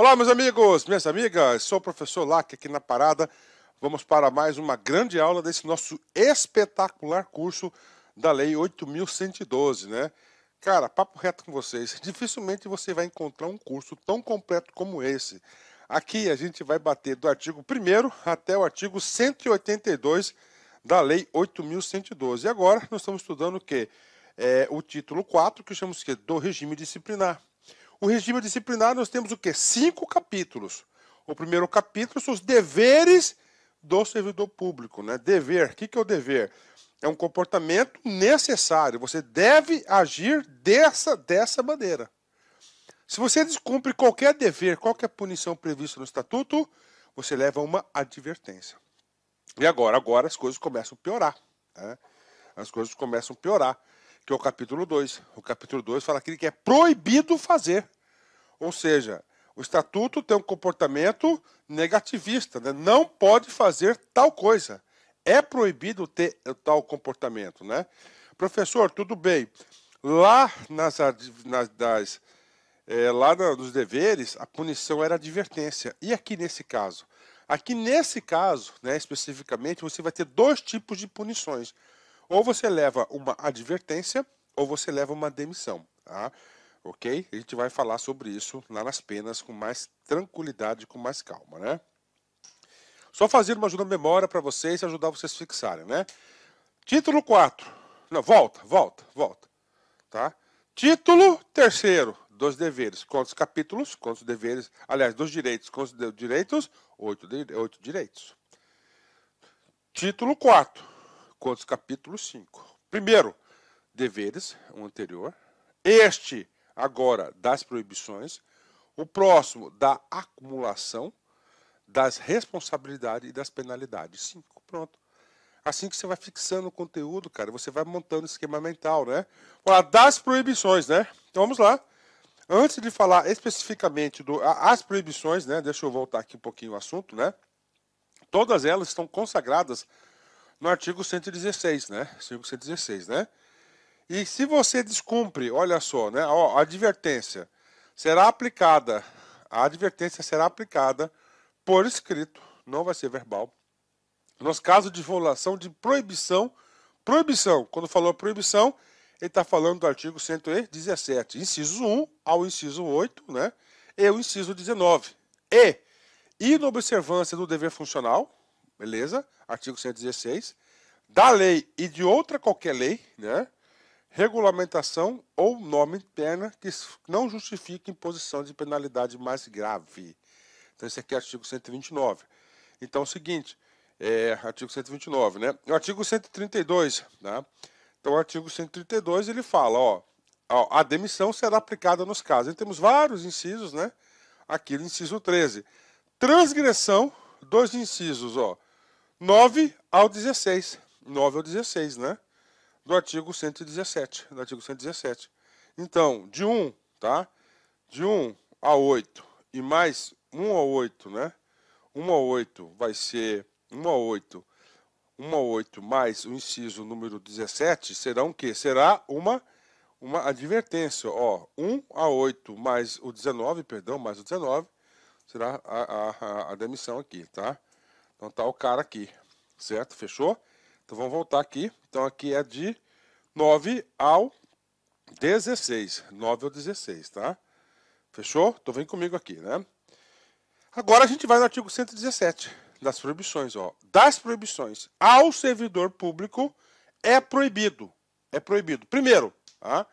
Olá, meus amigos, minhas amigas, sou o professor Lac aqui na Parada. Vamos para mais uma grande aula desse nosso espetacular curso da Lei 8.112, né? Cara, papo reto com vocês, dificilmente você vai encontrar um curso tão completo como esse. Aqui a gente vai bater do artigo 1 até o artigo 182 da Lei 8.112. E agora nós estamos estudando o que? É, o título 4, que chamamos que do regime disciplinar. O regime disciplinar nós temos o quê? Cinco capítulos. O primeiro capítulo são os deveres do servidor público, né? Dever. O que, que é o dever? É um comportamento necessário. Você deve agir dessa, dessa maneira. Se você descumpre qualquer dever, qualquer punição prevista no estatuto, você leva uma advertência. E agora, agora as coisas começam a piorar. Né? As coisas começam a piorar que é o capítulo 2. O capítulo 2 fala aquilo que é proibido fazer. Ou seja, o estatuto tem um comportamento negativista, né? não pode fazer tal coisa. É proibido ter tal comportamento, né? Professor, tudo bem. Lá nas, nas das, é, lá nos deveres, a punição era advertência. E aqui nesse caso? Aqui nesse caso, né, especificamente, você vai ter dois tipos de punições. Ou você leva uma advertência ou você leva uma demissão, tá? Ok? A gente vai falar sobre isso lá nas penas com mais tranquilidade, com mais calma, né? Só fazer uma ajuda memória para vocês e ajudar vocês a fixarem, né? Título 4. Não, volta, volta, volta. Tá? Título terceiro dos deveres. Quantos capítulos? Quantos deveres? Aliás, dos direitos. Quantos direitos? Oito, de, oito direitos. Título 4. Contos, capítulo 5. Primeiro, deveres, o anterior. Este, agora, das proibições. O próximo, da acumulação, das responsabilidades e das penalidades. 5. Pronto. Assim que você vai fixando o conteúdo, cara, você vai montando o esquema mental, né? Olha, das proibições, né? Então vamos lá. Antes de falar especificamente do, as proibições, né? Deixa eu voltar aqui um pouquinho o assunto, né? Todas elas estão consagradas no artigo 116, né? Artigo 116, né? E se você descumpre, olha só, né? Ó, advertência será aplicada. A advertência será aplicada por escrito, não vai ser verbal. Nos casos de violação de proibição, proibição, quando falou proibição, ele está falando do artigo 117, inciso 1 ao inciso 8, né? E o inciso 19. E inobservância do dever funcional, beleza? Artigo 116. Da lei e de outra qualquer lei, né? Regulamentação ou norma interna que não justifique imposição de penalidade mais grave. Então, esse aqui é o artigo 129. Então, é o seguinte, é, artigo 129, né? O artigo 132, né? Então, o artigo 132, ele fala, ó, ó, a demissão será aplicada nos casos. Aí temos vários incisos, né? Aqui no inciso 13. Transgressão, dois incisos, ó. 9 ao 16. 9 ao 16, né? Do artigo 117. Do artigo 117. Então, de 1, tá? De 1 a 8 e mais 1 a 8, né? 1 a 8 vai ser 1 a 8. 1 a 8 mais o inciso número 17 será o quê? Será uma uma advertência, ó, 1 a 8 mais o 19, perdão, mais o 19 será a, a, a, a demissão aqui, tá? Então tá o cara aqui, certo? Fechou? Então vamos voltar aqui. Então aqui é de 9 ao 16. 9 ao 16, tá? Fechou? Então vem comigo aqui, né? Agora a gente vai no artigo 117 das proibições, ó. Das proibições ao servidor público é proibido. É proibido. Primeiro, tá?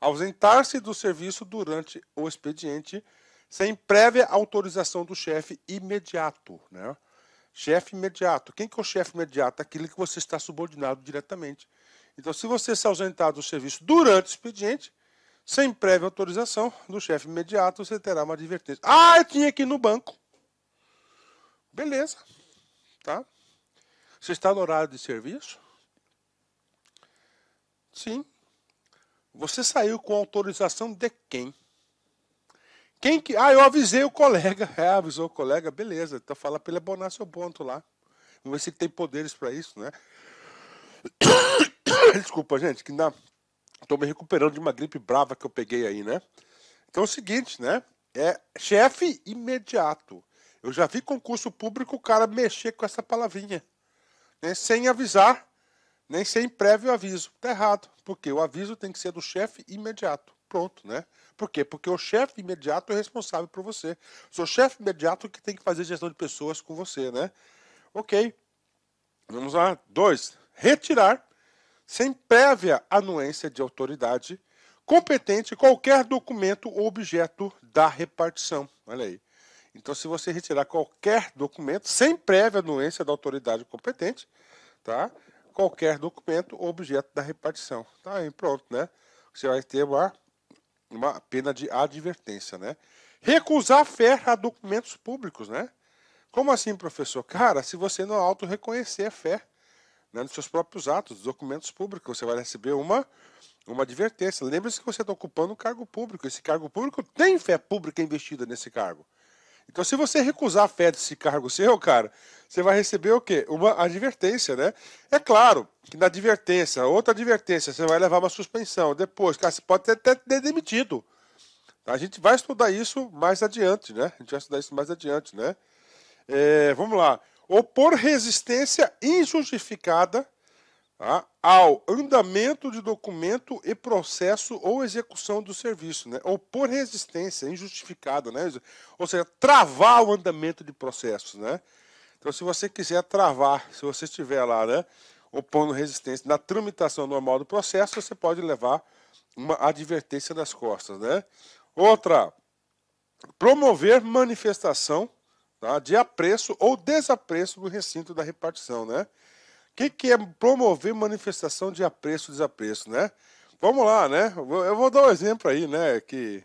ausentar-se do serviço durante o expediente sem prévia autorização do chefe imediato, né? Chefe imediato. Quem que é o chefe imediato? Aquele que você está subordinado diretamente. Então, se você se ausentar do serviço durante o expediente, sem prévia autorização do chefe imediato, você terá uma advertência. Ah, eu tinha que ir no banco. Beleza. Tá? Você está no horário de serviço? Sim. Você saiu com autorização de quem? Quem que. Ah, eu avisei o colega. É, avisou o colega, beleza. Então fala para ele abonar seu ponto lá. Vamos ver se tem poderes para isso, né? Desculpa, gente, que ainda tô me recuperando de uma gripe brava que eu peguei aí, né? Então é o seguinte, né? É chefe imediato. Eu já vi concurso público o cara mexer com essa palavrinha. Né? Sem avisar, nem sem prévio aviso. Tá errado, porque o aviso tem que ser do chefe imediato. Pronto, né? Por quê? Porque o chefe imediato é responsável por você. sou chefe imediato que tem que fazer gestão de pessoas com você, né? Ok. Vamos lá. Dois. Retirar, sem prévia anuência de autoridade competente, qualquer documento ou objeto da repartição. Olha aí. Então, se você retirar qualquer documento, sem prévia anuência da autoridade competente, tá? Qualquer documento ou objeto da repartição. Tá aí, pronto, né? Você vai ter uma uma pena de advertência, né? Recusar fé a documentos públicos, né? Como assim, professor? Cara, se você não auto-reconhecer a fé né, nos seus próprios atos, dos documentos públicos, você vai receber uma, uma advertência. Lembre-se que você está ocupando um cargo público. Esse cargo público tem fé pública investida nesse cargo. Então, se você recusar a fé desse cargo seu, cara, você vai receber o quê? Uma advertência, né? É claro que na advertência, outra advertência, você vai levar uma suspensão. Depois, cara, você pode até ter demitido. A gente vai estudar isso mais adiante, né? A gente vai estudar isso mais adiante, né? É, vamos lá. Ou por resistência injustificada tá? ao andamento de documento e processo ou execução do serviço, né? ou por resistência injustificada, né? ou seja, travar o andamento de processos. Né? Então, se você quiser travar, se você estiver lá né, opondo resistência na tramitação normal do processo, você pode levar uma advertência nas costas. Né? Outra, promover manifestação tá? de apreço ou desapreço do recinto da repartição. Né? que, que é promover manifestação de apreço desapreço, né? Vamos lá, né? Eu vou dar um exemplo aí, né? Que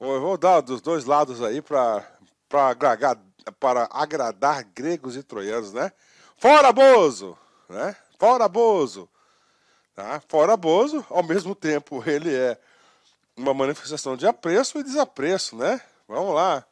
eu vou dar dos dois lados aí para agradar, para agradar gregos e troianos, né? Fora Bozo, né? Fora Bozo, tá? Fora Bozo, ao mesmo tempo ele é uma manifestação de apreço e desapreço, né? Vamos lá,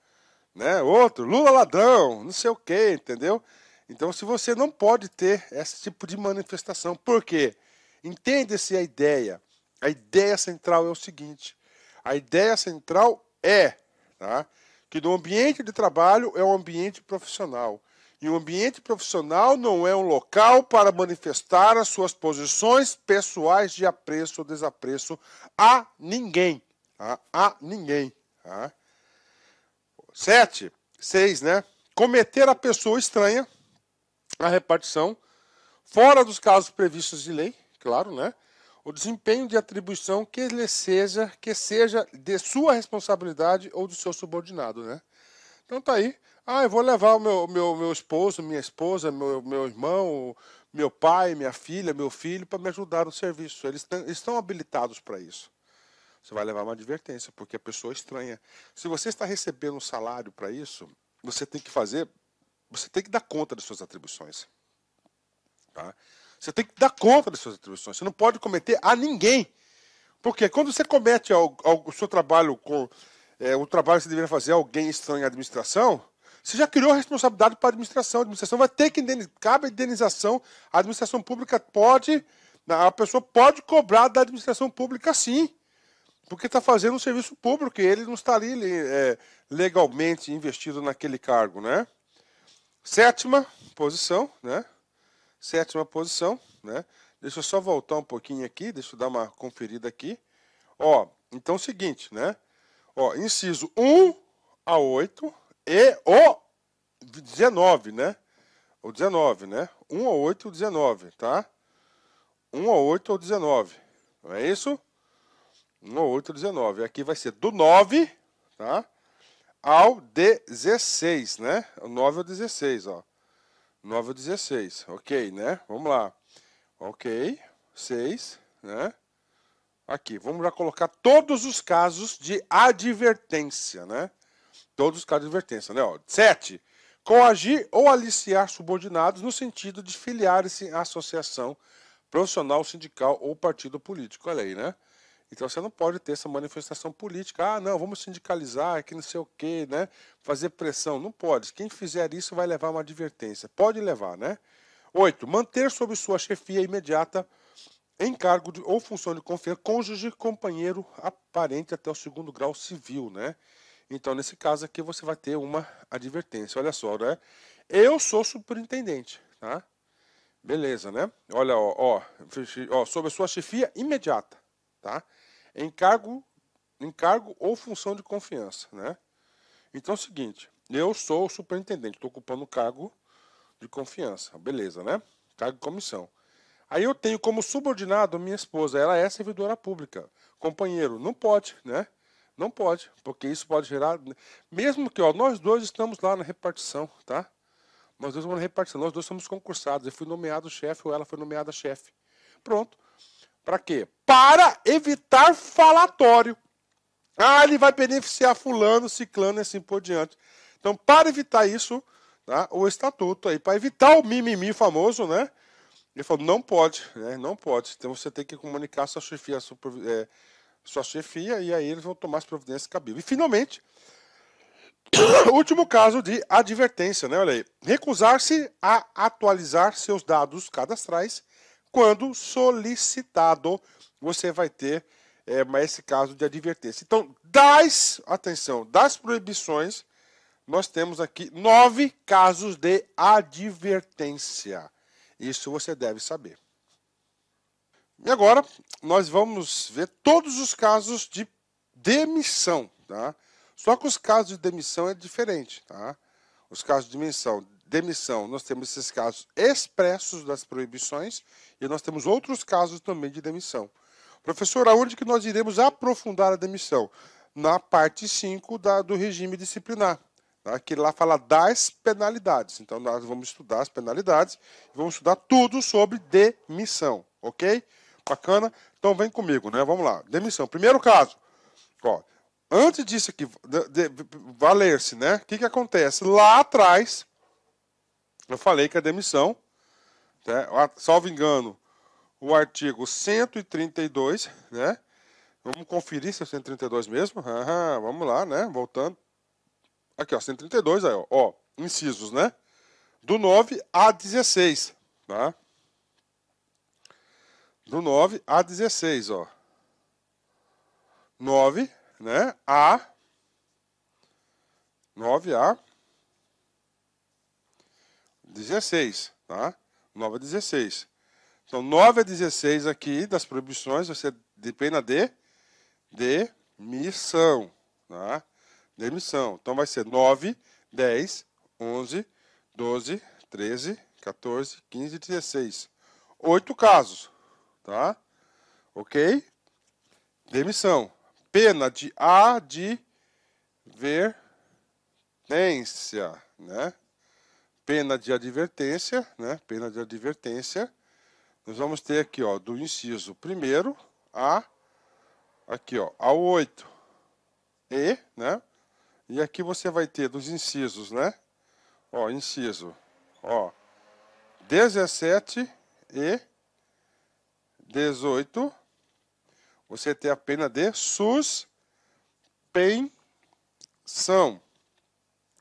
né? Outro Lula ladrão, não sei o que, entendeu? Então, se você não pode ter esse tipo de manifestação, por quê? Entenda-se a ideia. A ideia central é o seguinte: a ideia central é tá, que no ambiente de trabalho é um ambiente profissional. E o um ambiente profissional não é um local para manifestar as suas posições pessoais de apreço ou desapreço a ninguém. Tá? A ninguém. Tá? Sete, seis, né? Cometer a pessoa estranha a repartição, fora dos casos previstos de lei, claro, né? O desempenho de atribuição que lhe seja, que seja de sua responsabilidade ou do seu subordinado, né? Então tá aí. Ah, eu vou levar o meu, meu, meu esposo, minha esposa, meu, meu irmão, meu pai, minha filha, meu filho para me ajudar no serviço. Eles, estão habilitados para isso. Você vai levar uma advertência, porque a pessoa é estranha. Se você está recebendo um salário para isso, você tem que fazer você tem que dar conta das suas atribuições. Tá? Você tem que dar conta das suas atribuições. Você não pode cometer a ninguém. Porque quando você comete o seu trabalho com é, o trabalho que você deveria fazer a alguém estranho à administração, você já criou responsabilidade para a administração. A administração vai ter que indenizar, cabe a indenização. A administração pública pode, a pessoa pode cobrar da administração pública sim, porque está fazendo um serviço público e ele não está ali é, legalmente investido naquele cargo, né? Sétima posição, né? Sétima posição, né? Deixa eu só voltar um pouquinho aqui, deixa eu dar uma conferida aqui. Ó, então é o seguinte, né? Ó, inciso 1 a 8 e o 19, né? O 19, né? 1 a 8 e o 19, tá? 1 a 8 ou 19, não é isso? 1 a 8 ou 19. Aqui vai ser do 9, tá? ao 16, né? 9 ao 16, ó. 9 ao 16, ok, né? Vamos lá. Ok, 6, né? Aqui, vamos já colocar todos os casos de advertência, né? Todos os casos de advertência, né? 7. Coagir ou aliciar subordinados no sentido de filiar-se à associação profissional, sindical ou partido político. Olha aí, né? Então você não pode ter essa manifestação política. Ah, não, vamos sindicalizar, que não sei o quê, né? Fazer pressão. Não pode. Quem fizer isso vai levar uma advertência. Pode levar, né? Oito, manter sob sua chefia imediata em cargo de, ou função de confiança cônjuge, companheiro, aparente até o segundo grau civil, né? Então, nesse caso aqui, você vai ter uma advertência. Olha só, né? Eu sou superintendente, tá? Beleza, né? Olha, ó, ó, ó sobre a sua chefia imediata tá? Encargo, encargo ou função de confiança, né? Então é o seguinte, eu sou o superintendente, estou ocupando o cargo de confiança, beleza, né? Cargo de comissão. Aí eu tenho como subordinado minha esposa, ela é servidora pública. Companheiro, não pode, né? Não pode, porque isso pode gerar. Mesmo que ó, nós dois estamos lá na repartição, tá? Nós dois estamos na repartição, nós dois somos concursados. Eu fui nomeado chefe ou ela foi nomeada chefe. Pronto. Para quê? Para evitar falatório. Ah, ele vai beneficiar fulano, ciclano e assim por diante. Então, para evitar isso, tá, o estatuto aí, para evitar o mimimi famoso, né? Ele falou, não pode, né? Não pode. Então você tem que comunicar a sua chefia, a sua, é, sua chefia, e aí eles vão tomar as providências cabíveis. E finalmente, último caso de advertência, né? Olha aí. Recusar-se a atualizar seus dados cadastrais quando solicitado, você vai ter é, esse caso de advertência. Então, das, atenção, das proibições, nós temos aqui nove casos de advertência. Isso você deve saber. E agora, nós vamos ver todos os casos de demissão, tá? Só que os casos de demissão é diferente, tá? Os casos de demissão, demissão, nós temos esses casos expressos das proibições e nós temos outros casos também de demissão. Professor, aonde que nós iremos aprofundar a demissão? Na parte 5 da, do regime disciplinar, que lá fala das penalidades. Então, nós vamos estudar as penalidades e vamos estudar tudo sobre demissão, ok? Bacana? Então, vem comigo, né? Vamos lá. Demissão. Primeiro caso. Ó, antes disso aqui, valer-se, né? O que, que acontece? Lá atrás, eu falei que a é demissão, né, ah, salvo engano, o artigo 132, né? Vamos conferir se é 132 mesmo. Aham, vamos lá, né? Voltando. Aqui, ó, 132, aí, ó, ó, incisos, né? Do 9 a 16, tá? Do 9 a 16, ó. 9, né? A. 9A. 16, tá? 9 a 16. Então, 9 a 16 aqui das proibições vai ser de pena de demissão, tá? Demissão. Então, vai ser 9, 10, 11, 12, 13, 14, 15, 16. Oito casos, tá? Ok? Demissão. Pena de advertência, né? pena de advertência, né? Pena de advertência. Nós vamos ter aqui, ó, do inciso primeiro a aqui, ó, ao 8. E, né? E aqui você vai ter dos incisos, né? Ó, inciso, ó, 17 e 18. Você tem a pena de suspensão.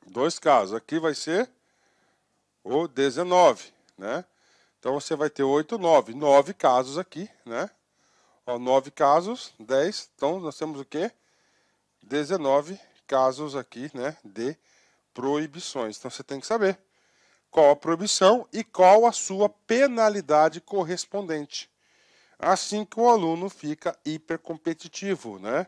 Dois casos. Aqui vai ser ou 19, né? Então você vai ter 8, 9, 9 casos aqui, né? Ó, 9 casos, 10, então nós temos o quê? 19 casos aqui, né, de proibições. Então você tem que saber qual a proibição e qual a sua penalidade correspondente. Assim que o aluno fica hipercompetitivo, né?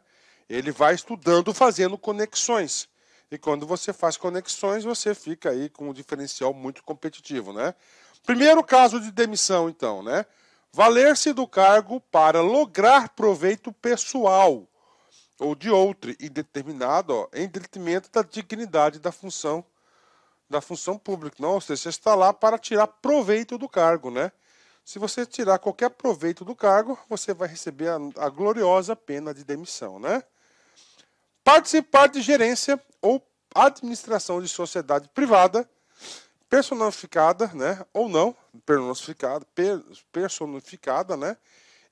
Ele vai estudando, fazendo conexões. E quando você faz conexões, você fica aí com um diferencial muito competitivo, né? Primeiro caso de demissão, então, né? Valer-se do cargo para lograr proveito pessoal ou de outro indeterminado, ó, em detrimento da dignidade da função da função pública. Não, ou seja, você está lá para tirar proveito do cargo, né? Se você tirar qualquer proveito do cargo, você vai receber a, a gloriosa pena de demissão, né? participar de gerência ou administração de sociedade privada personificada, né, ou não, personificada, personificada, né,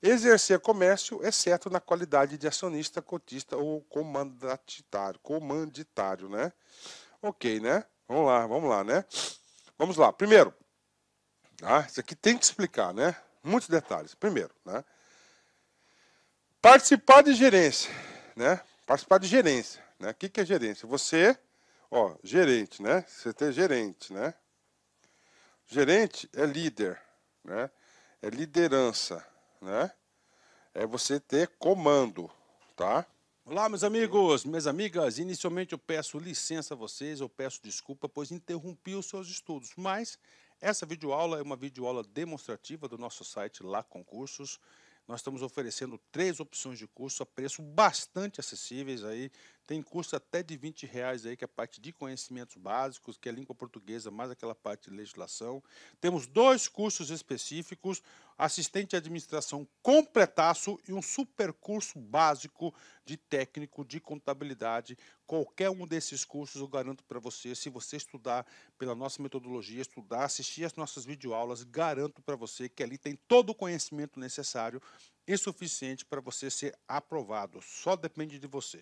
exercer comércio, exceto na qualidade de acionista, cotista ou comandatário, comanditário, né? OK, né? Vamos lá, vamos lá, né? Vamos lá. Primeiro, ah, isso aqui tem que explicar, né? Muitos detalhes. Primeiro, né? Participar de gerência, né? Participar de gerência. Né? O que, é gerência? Você, ó, gerente, né? Você tem gerente, né? Gerente é líder, né? É liderança, né? É você ter comando, tá? Olá, meus amigos, minhas amigas. Inicialmente eu peço licença a vocês, eu peço desculpa, pois interrompi os seus estudos, mas essa videoaula é uma videoaula demonstrativa do nosso site Lá Concursos. Nós estamos oferecendo três opções de curso a preço bastante acessíveis aí tem curso até de 20 reais aí, que é a parte de conhecimentos básicos, que é língua portuguesa, mais aquela parte de legislação. Temos dois cursos específicos, assistente de administração completaço e um super curso básico de técnico de contabilidade. Qualquer um desses cursos eu garanto para você, se você estudar pela nossa metodologia, estudar, assistir as nossas videoaulas, garanto para você que ali tem todo o conhecimento necessário e suficiente para você ser aprovado. Só depende de você.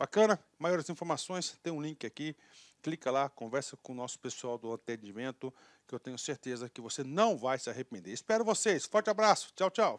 Bacana? Maiores informações, tem um link aqui. Clica lá, conversa com o nosso pessoal do atendimento, que eu tenho certeza que você não vai se arrepender. Espero vocês. Forte abraço. Tchau, tchau.